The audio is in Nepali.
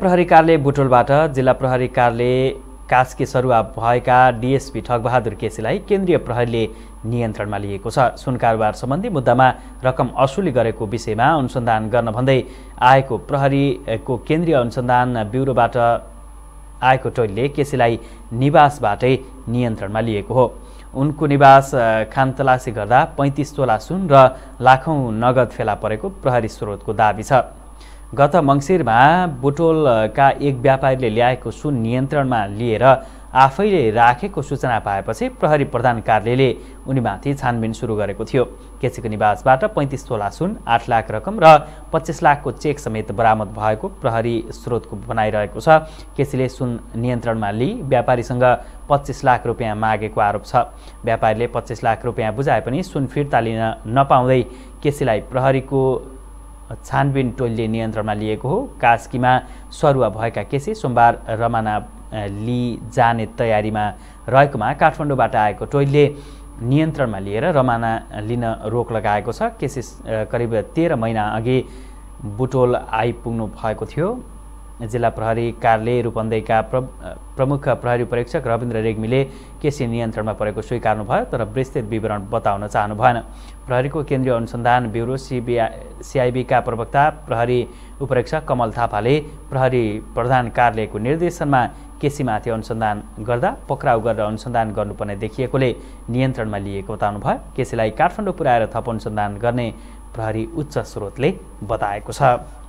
प्रहरी कार्यालय बुटोलबाट जिल्ला प्रहरी कार्यालय कास्की सरुवा भएका डिएसपी ठगबहादुर केसीलाई केन्द्रीय प्रहरीले नियन्त्रणमा लिएको छ सुन कारोबार सम्बन्धी मुद्दामा रकम असुली गरेको विषयमा अनुसन्धान गर्न भन्दै आएको प्रहरीको केन्द्रीय अनुसन्धान ब्युरोबाट आएको टोलीले केसीलाई निवासबाटै नियन्त्रणमा लिएको हो उनको निवास खानतलासी गर्दा पैँतिस तोला सुन र लाखौँ नगद फेला परेको प्रहरी स्रोतको दावी छ गत मङ्सिरमा बुटोलका एक व्यापारीले ल्याएको सुन नियन्त्रणमा लिएर आफैले राखेको सूचना पाएपछि प्रहरी प्रधान कार्यालयले उनीमाथि छानबिन सुरु गरेको थियो केसीको निवासबाट पैँतिस तोला सुन आठ लाख रकम र पच्चिस लाखको चेक समेत बरामद भएको प्रहरी स्रोतको बनाइरहेको छ केसीले सुन नियन्त्रणमा लिई व्यापारीसँग पच्चिस लाख रुपियाँ मागेको आरोप छ व्यापारीले पच्चिस लाख रुपियाँ बुझाए पनि सुन फिर्ता लिन नपाउँदै केसीलाई प्रहरीको छानबिन टोलले नियन्त्रणमा लिएको हो कास्कीमा सरुवा भएका केसी सोमबार रमाना जाने तयारीमा रहेकोमा काठमाडौँबाट आएको टोलले नियन्त्रणमा लिएर रमाना लिन रोक लगाएको छ केसी करिब तेह्र महिना अघि बुटोल आइपुग्नु भएको थियो जिल्ला प्रहरी कार्यालय रूपन्देहीका प्र प्रमुख प्रहरी परीक्षक रविन्द्र रेग्मीले केसी नियन्त्रणमा परेको भयो तर विस्तृत विवरण बताउन चाहनु भएन प्रहरीको केन्द्रीय अनुसन्धान ब्युरो सिबिआई सिआइबीका प्रवक्ता प्रहरी उपरीक्षक कमल थापाले प्रहरी प्रधान कार्यालयको निर्देशनमा केसीमाथि अनुसन्धान गर्दा पक्राउ गरेर अनुसन्धान गर्नुपर्ने देखिएकोले नियन्त्रणमा लिएको बताउनु भयो केसीलाई काठमाडौँ पुर्याएर थप अनुसन्धान गर्ने प्रहरी उच्च स्रोतले बताएको छ